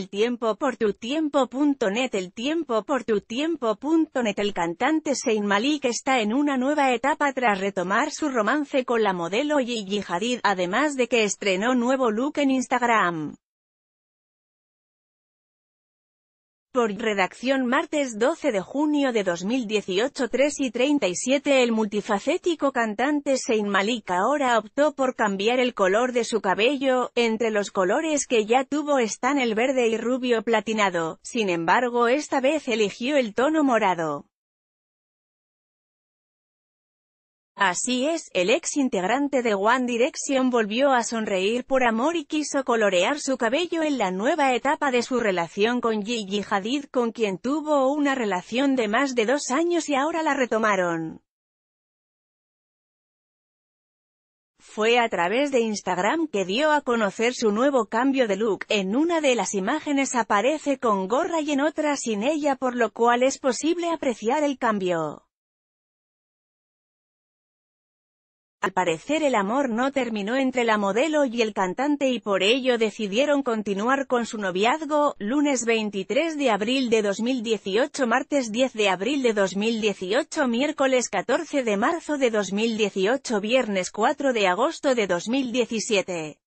El tiempo por tu tiempo.net El tiempo por tu tiempo.net El cantante Sein Malik está en una nueva etapa tras retomar su romance con la modelo Gigi Hadid, además de que estrenó nuevo look en Instagram. Por redacción martes 12 de junio de 2018 3 y 37 El multifacético cantante Sein Malik ahora optó por cambiar el color de su cabello, entre los colores que ya tuvo están el verde y rubio platinado, sin embargo esta vez eligió el tono morado. Así es, el ex integrante de One Direction volvió a sonreír por amor y quiso colorear su cabello en la nueva etapa de su relación con Gigi Hadid con quien tuvo una relación de más de dos años y ahora la retomaron. Fue a través de Instagram que dio a conocer su nuevo cambio de look, en una de las imágenes aparece con gorra y en otra sin ella por lo cual es posible apreciar el cambio. Al parecer el amor no terminó entre la modelo y el cantante y por ello decidieron continuar con su noviazgo, lunes 23 de abril de 2018 martes 10 de abril de 2018 miércoles 14 de marzo de 2018 viernes 4 de agosto de 2017.